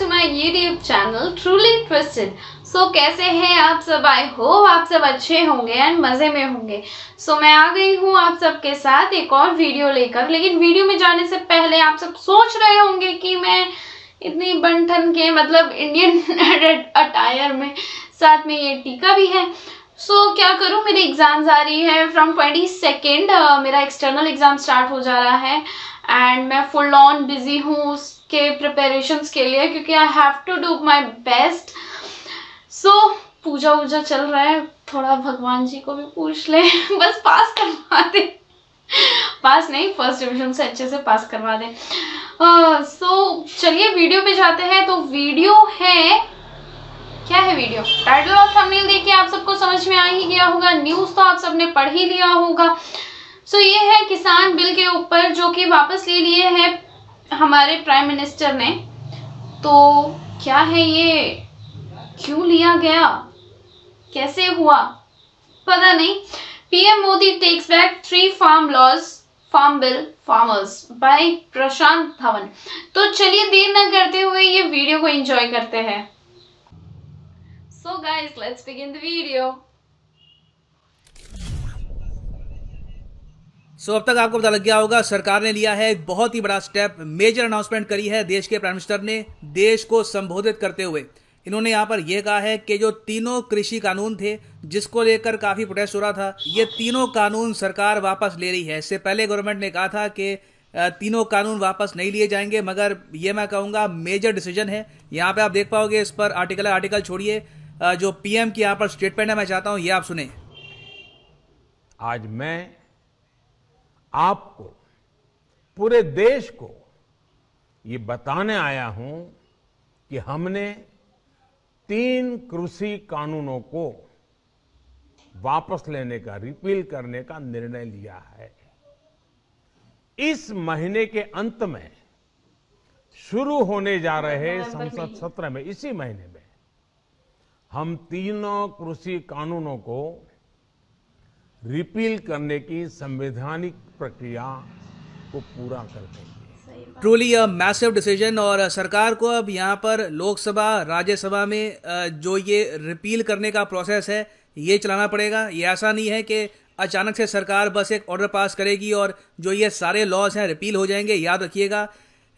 To my YouTube channel truly twisted so कैसे हैं आप सब आई होप आप सब अच्छे होंगे एंड मज़े में होंगे सो so, मैं आ गई हूँ आप सबके साथ एक और वीडियो लेकर लेकिन वीडियो में जाने से पहले आप सब सोच रहे होंगे कि मैं इतनी बन के मतलब इंडियन अटायर में साथ में ये टीका भी है सो so, क्या करूँ मेरी एग्ज़ाम्स आ रही है फ्रॉम ट्वेंटी सेकेंड मेरा एक्सटर्नल एग्ज़ाम स्टार्ट हो जा रहा है एंड मैं फुल ऑन बिज़ी हूँ उसके प्रिपरेशंस के लिए क्योंकि I have to do my best so पूजा वूजा चल रहा है थोड़ा भगवान जी को भी पूछ ले बस पास करवा दे पास नहीं फर्स्ट डिविजन से अच्छे से पास करवा दे सो uh, so, चलिए वीडियो पे जाते हैं तो वीडियो है क्या है वीडियो टाइटल और थंबनेल देखिए आप सबको समझ में आ ही गया होगा न्यूज़ तो आप सबने पढ़ ही लिया होगा सो ये है किसान बिल के ऊपर जो कि वापस ले लिए हैं हमारे प्राइम मिनिस्टर ने तो क्या है ये क्यों लिया गया कैसे हुआ पता नहीं PM Modi takes back three farm laws farm bill farmers by Prashant Dhawan तो चलिए देर न करते हुए ये वीडियो को एंजॉय करते हैं So guys, let's begin the video. So so, अब तक आपको पता लग गया होगा सरकार ने लिया है एक बहुत ही बड़ा स्टेप मेजर अनाउंसमेंट करी है देश के प्राइम मिनिस्टर ने देश को संबोधित करते हुए इन्होंने यहाँ पर यह कहा है कि जो तीनों कृषि कानून थे जिसको लेकर काफ़ी प्रोटेस्ट हो रहा था ये तीनों कानून सरकार वापस ले रही है इससे पहले गवर्नमेंट ने कहा था कि तीनों कानून वापस नहीं लिए जाएंगे मगर ये मैं कहूँगा मेजर डिसीजन है यहाँ पे आप देख पाओगे इस पर आर्टिकल आर्टिकल छोड़िए जो पीएम की यहां पर स्टेटमेंट है मैं चाहता हूं ये आप सुने आज मैं आपको पूरे देश को ये बताने आया हूं कि हमने तीन कृषि कानूनों को वापस लेने का रिपील करने का निर्णय लिया है इस महीने के अंत में शुरू होने जा रहे संसद सत्र में इसी महीने हम तीनों कृषि कानूनों को रिपील करने की संवैधानिक प्रक्रिया को पूरा कर देंगे ट्रूली अ मैसिव डिसीजन और सरकार को अब यहाँ पर लोकसभा राज्यसभा में जो ये रिपील करने का प्रोसेस है ये चलाना पड़ेगा ये ऐसा नहीं है कि अचानक से सरकार बस एक ऑर्डर पास करेगी और जो ये सारे लॉज हैं रिपील हो जाएंगे याद रखिएगा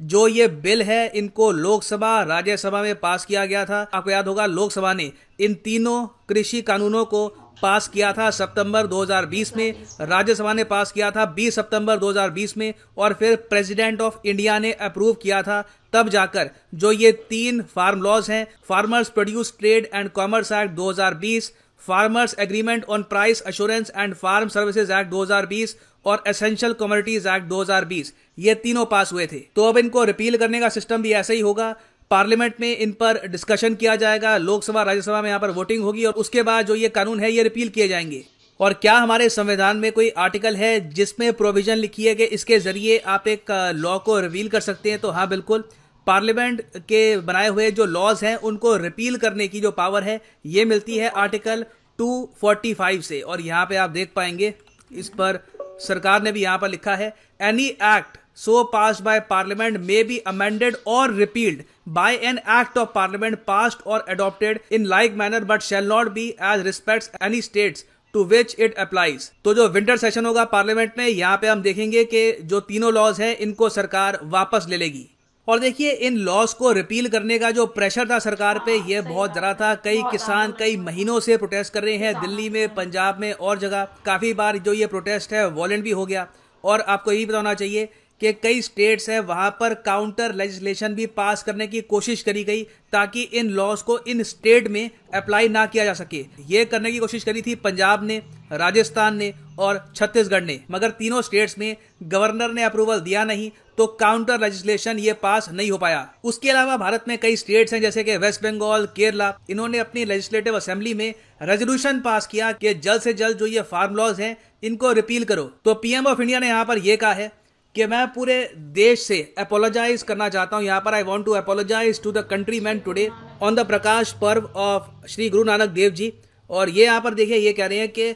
जो ये बिल है इनको लोकसभा राज्यसभा में पास किया गया था आपको याद होगा लोकसभा ने इन तीनों कृषि कानूनों को पास किया था सितंबर 2020 में राज्यसभा ने पास किया था 20 सितंबर 2020 में और फिर प्रेसिडेंट ऑफ इंडिया ने अप्रूव किया था तब जाकर जो ये तीन फार्म लॉज हैं farmers produce trade and commerce act 2020 farmers agreement on price assurance and farm services act 2020 और एसेंशियल कॉमोडिटीज एक्ट 2020 ये तीनों पास हुए थे तो अब इनको रिपील करने का सिस्टम भी ऐसा ही होगा पार्लियामेंट में इन पर डिस्कशन किया जाएगा लोकसभा राज्यसभा में यहाँ पर वोटिंग होगी और उसके बाद जो ये कानून है ये रिपील किए जाएंगे और क्या हमारे संविधान में कोई आर्टिकल है जिसमें प्रोविजन लिखी है कि इसके जरिए आप एक लॉ को रिवील कर सकते हैं तो हाँ बिल्कुल पार्लियामेंट के बनाए हुए जो लॉज हैं उनको रिपील करने की जो पावर है ये मिलती है आर्टिकल 245 से और यहाँ पे आप देख पाएंगे इस पर सरकार ने भी यहां पर लिखा है any act so passed by parliament may be amended और repealed by an act of parliament passed और adopted in like manner but shall not be as respect any states to which it applies तो जो winter session होगा parliament में यहाँ पे हम देखेंगे कि जो तीनों लॉज हैं इनको सरकार वापस ले लेगी और देखिए इन लॉस को रिपील करने का जो प्रेशर था सरकार पे हाँ, ये बहुत ज़रा था कई किसान कई महीनों से प्रोटेस्ट कर रहे हैं हाँ। दिल्ली में पंजाब में और जगह काफ़ी बार जो ये प्रोटेस्ट है वॉलेंट भी हो गया और आपको ये बताना चाहिए कि कई स्टेट्स हैं वहाँ पर काउंटर लेजिस्लेशन भी पास करने की कोशिश करी गई ताकि इन लॉज को इन स्टेट में अप्लाई ना किया जा सके ये करने की कोशिश करी थी पंजाब ने राजस्थान ने और छत्तीसगढ़ ने मगर तीनों स्टेट्स में गवर्नर ने अप्रूवल दिया नहीं तो काउंटर लेजिस्लेशन ये पास नहीं हो पाया उसके अलावा भारत में कई स्टेट्स हैं जैसे कि वेस्ट बंगाल केरला इन्होंने अपनी लेजिस्लेटिव असेंबली में रेजोल्यूशन पास किया कि जल्द से जल्द जो ये फार्म लॉज हैं इनको रिपील करो तो पीएम ऑफ इंडिया ने यहाँ पर यह कहा है कि मैं पूरे देश से अपोलोजाइज करना चाहता हूँ यहाँ पर I want to apologise to the country man today on the Prakash Parv of Shri गुरु नानक देव जी और ये यहाँ पर देखिए ये कह रहे हैं कि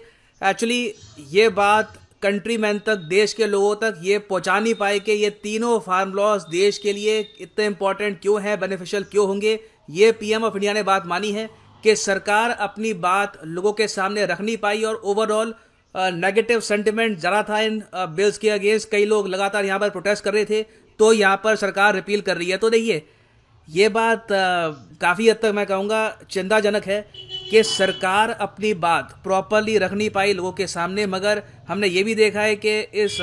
एक्चुअली ये बात कंट्री मैन तक देश के लोगों तक ये पहुंचा नहीं पाए कि ये तीनों फार्म लॉज देश के लिए इतने इंपॉर्टेंट क्यों हैं बेनिफिशियल क्यों होंगे ये पीएम ऑफ इंडिया ने बात मानी है कि सरकार अपनी बात लोगों के सामने रख नहीं पाई और ओवरऑल नेगेटिव सेंटिमेंट ज़रा था इन बिल्स के अगेंस्ट कई लोग लगातार यहाँ पर प्रोटेस्ट कर रहे थे तो यहाँ पर सरकार रिपील कर रही है तो देखिए ये बात काफ़ी हद तक मैं कहूँगा चिंताजनक है कि सरकार अपनी बात प्रॉपरली रख नहीं पाई लोगों के सामने मगर हमने ये भी देखा है कि इस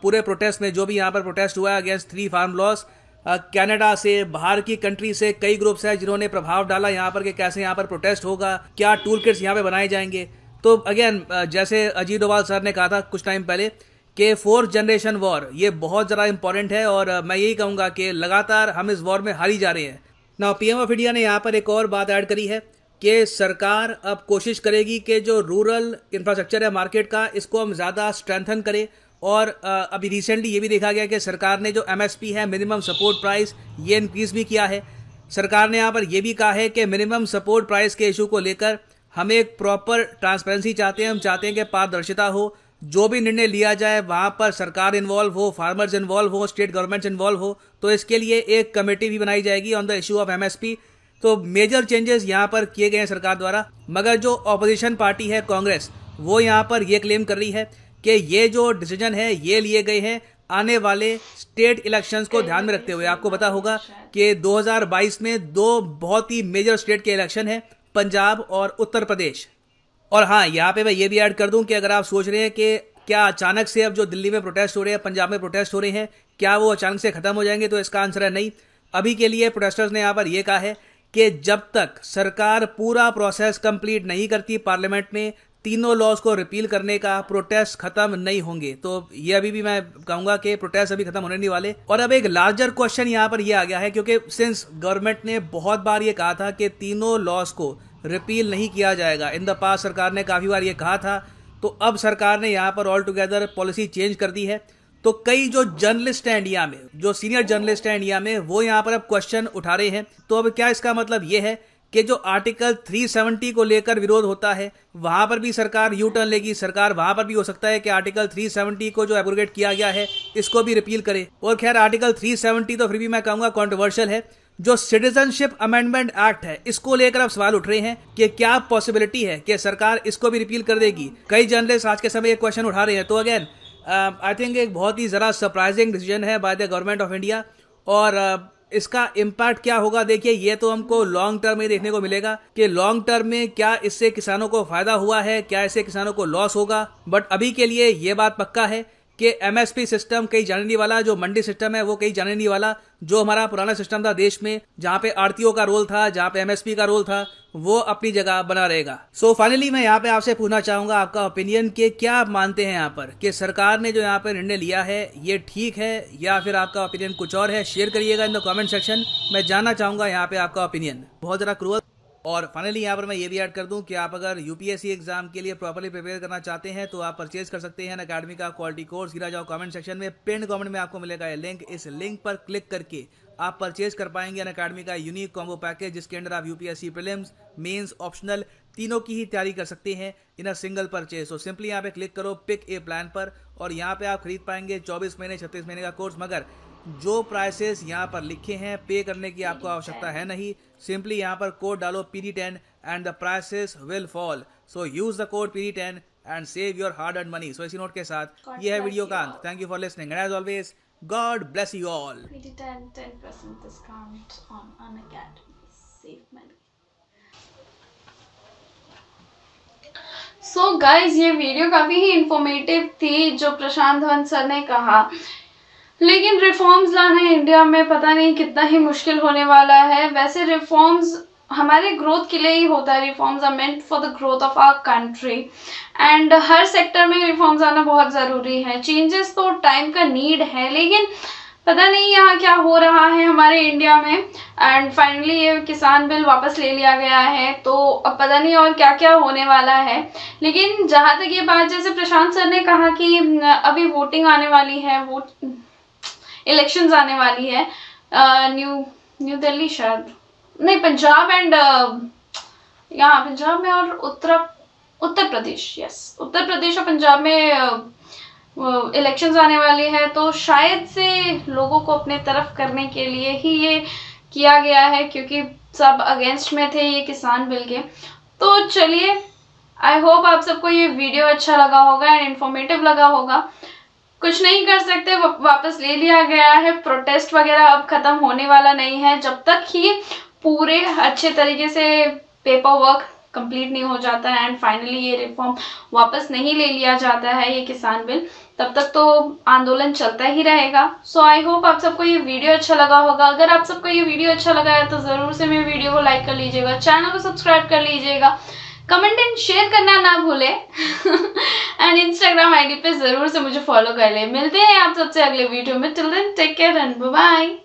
पूरे प्रोटेस्ट में जो भी यहाँ पर प्रोटेस्ट हुआ against three farm laws Canada से बाहर की कंट्री से कई ग्रुप्स हैं जिन्होंने प्रभाव डाला यहाँ पर कि कैसे यहाँ पर प्रोटेस्ट होगा क्या टूल किट्स यहाँ पर बनाए जाएंगे तो अगेन जैसे अजीत डोवाल सर ने कहा था कुछ टाइम पहले कि फोर्थ जनरेशन वॉर ये बहुत ज़्यादा इंपॉर्टेंट है और मैं यही कहूँगा कि लगातार हम इस वॉर में हारी जा रहे हैं ना पीएम ऑफ इंडिया ने यहाँ पर एक और बात ऐड करी है कि सरकार अब कोशिश करेगी कि जो रूरल इंफ्रास्ट्रक्चर है मार्केट का इसको हम ज़्यादा स्ट्रेंथन करें और अभी रिसेंटली ये भी देखा गया कि सरकार ने जो एमएसपी है मिनिमम सपोर्ट प्राइस ये इंक्रीज़ भी किया है सरकार ने यहाँ पर यह भी कहा है कि मिनिमम सपोर्ट प्राइस के इशू को लेकर हम एक प्रॉपर ट्रांसपेरेंसी चाहते हैं हम चाहते हैं कि पारदर्शिता हो जो भी निर्णय लिया जाए वहाँ पर सरकार इन्वॉल्व हो फार्मर्स इन्वॉल्व हो स्टेट गवर्नमेंट्स इन्वॉल्व हो तो इसके लिए एक कमेटी भी बनाई जाएगी on the issue of MSP तो मेजर चेंजेस यहाँ पर किए गए हैं सरकार द्वारा मगर जो ऑपोजिशन पार्टी है कांग्रेस वो यहाँ पर ये क्लेम कर रही है कि ये जो डिसीजन है ये लिए गए हैं आने वाले स्टेट इलेक्शंस को ध्यान में रखते हुए आपको पता होगा कि 2022 में दो बहुत ही मेजर स्टेट के इलेक्शन हैं पंजाब और उत्तर प्रदेश और हाँ यहाँ पे मैं ये भी ऐड कर दूं कि अगर आप सोच रहे हैं कि क्या अचानक से अब जो दिल्ली में प्रोटेस्ट हो रहे हैं पंजाब में प्रोटेस्ट हो रहे हैं क्या वो अचानक से खत्म हो जाएंगे तो इसका आंसर है नहीं अभी के लिए प्रोटेस्टर्स ने यहाँ पर यह कहा है कि जब तक सरकार पूरा प्रोसेस कंप्लीट नहीं करती पार्लियामेंट में तीनों लॉज को रिपील करने का प्रोटेस्ट खत्म नहीं होंगे तो ये अभी भी मैं कहूंगा कि प्रोटेस्ट अभी खत्म होने नहीं वाले और अब एक लार्जर क्वेश्चन यहाँ पर ये आ गया है क्योंकि सिंस गवर्नमेंट ने बहुत बार ये कहा था कि तीनों लॉज को रिपील नहीं किया जाएगा इन द पास सरकार ने काफ़ी बार ये कहा था तो अब सरकार ने यहाँ पर ऑल टुगेदर पॉलिसी चेंज कर दी है तो कई जो जर्नलिस्ट हैं इंडिया में जो सीनियर जर्नलिस्ट हैं इंडिया में वो यहाँ पर अब क्वेश्चन उठा रहे हैं तो अब क्या इसका मतलब ये है कि जो आर्टिकल 370 को लेकर विरोध होता है वहां पर भी सरकार यू टर्न लेगी सरकार वहां पर भी हो सकता है कि आर्टिकल 370 को जो एब्रोगेट किया गया है इसको भी रिपील करे और खैर आर्टिकल 370 तो फिर भी मैं कहूंगा कॉन्ट्रोवर्शियल है जो सिटीजनशिप अमेंडमेंट एक्ट है इसको लेकर अब सवाल उठ रहे हैं कि क्या पॉसिबिलिटी है कि सरकार इसको भी रिपील कर देगी कई जर्नलिस्ट आज के समय ये क्वेश्चन उठा रहे हैं तो अगेन आई um, थिंक एक बहुत ही ज़रा सरप्राइजिंग डिसीजन है by the government of India और uh, इसका इम्पैक्ट क्या होगा देखिए ये तो हमको लॉन्ग टर्म में देखने को मिलेगा कि लॉन्ग टर्म में क्या इससे किसानों को फायदा हुआ है क्या इससे किसानों को लॉस होगा बट अभी के लिए ये बात पक्का है कि एमएसपी सिस्टम कहीं जाने नहीं वाला जो मंडी सिस्टम है वो कहीं जाने नहीं वाला जो हमारा पुराना सिस्टम था देश में जहाँ पे आरटीओ का रोल था जहाँ पे एमएसपी का रोल था वो अपनी जगह बना रहेगा सो so, फाइनली मैं यहाँ पे आपसे पूछना चाहूंगा आपका ओपिनियन के क्या आप मानते हैं यहाँ पर कि सरकार ने जो यहाँ पे निर्णय लिया है ये ठीक है या फिर आपका ओपिनियन कुछ और है शेयर करिएगा इन द कमेंट सेक्शन मैं जानना चाहूंगा यहाँ पे आपका ओपिनियन बहुत ज़रा क्रूअल और फाइनली यहाँ पर मैं ये भी ऐड कर दूँ कि आप अगर यूपीएससी एग्जाम के लिए प्रॉपरली प्रिपेयर करना चाहते हैं तो आप परचेज कर सकते हैं अकेडमी का क्वालिटी कोर्स गिरा जाओ कमेंट सेक्शन में पेंड कमेंट में आपको मिलेगा ये लिंक इस लिंक पर क्लिक करके आप परचेज कर पाएंगे अन अकेडमी का यूनिक कॉम्बो पैकेज जिसके अंडर आप यूपीएससी प्रीलिम्स मेंस ऑप्शनल तीनों की ही तैयारी कर सकते हैं इन अ सिंगल परचेज तो सिंपली यहाँ पे क्लिक करो पिक ए प्लान पर और यहाँ पे आप खरीद पाएंगे 24 महीने 36 महीने का कोर्स मगर जो प्राइसेस यहाँ पर लिखे हैं पे करने की आपको आवश्यकता है नहीं सिंपली यहाँ पर कोड डालो P D ten and the prices will fall so use the code P D ten and save your hard and money so इसी नोट के साथ ये है वीडियो का अंत thank you for listening and as always God bless you all. We did 10 percent discount on an academy. Save money. So so guys ये video काफ़ी ही इंफॉर्मेटिव थी जो प्रशांत धवन सर ने कहा लेकिन रिफॉर्म्स लाना इंडिया में पता नहीं कितना ही मुश्किल होने वाला है वैसे रिफॉर्म्स हमारे ग्रोथ के लिए ही होता है reforms are meant for the growth of our country and हर सेक्टर में रिफॉर्म्स आना बहुत ज़रूरी है चेंजेस तो टाइम का नीड है लेकिन पता नहीं यहाँ क्या हो रहा है हमारे इंडिया में एंड फाइनली ये किसान बिल वापस ले लिया गया है तो अब पता नहीं और क्या क्या होने वाला है लेकिन जहाँ तक ये बात जैसे प्रशांत सर ने कहा कि अभी वोटिंग आने वाली है वोट इलेक्शंस आने वाली है न्यू न्यू दिल्ली शायद नहीं पंजाब एंड uh, यहाँ पंजाब में और उत्तर उत्तर प्रदेश यस उत्तर प्रदेश और पंजाब में इलेक्शंस uh, uh, आने वाले हैं तो शायद से लोगों को अपने तरफ करने के लिए ही ये किया गया है क्योंकि सब अगेंस्ट में थे ये किसान बिल के तो चलिए आई होप आप सबको ये वीडियो अच्छा लगा होगा एंड इन्फॉर्मेटिव लगा होगा कुछ नहीं कर सकते वापस ले लिया गया है प्रोटेस्ट वगैरह अब ख़त्म होने वाला नहीं है जब तक ही पूरे अच्छे तरीके से पेपर वर्क कंप्लीट नहीं हो जाता है एंड फाइनली ये रिफॉर्म वापस नहीं ले लिया जाता है ये किसान बिल तब तक तो आंदोलन चलता ही रहेगा सो आई होप आप सबको ये वीडियो अच्छा लगा होगा अगर आप सबको ये वीडियो अच्छा लगा है तो ज़रूर से मेरे वीडियो को लाइक कर लीजिएगा चैनल को सब्सक्राइब कर लीजिएगा कमेंट एंड शेयर करना ना भूले एंड इंस्टाग्राम आईडी पे ज़रूर से मुझे फॉलो कर ले मिलते हैं आप सबसे अगले वीडियो में till then take care and bye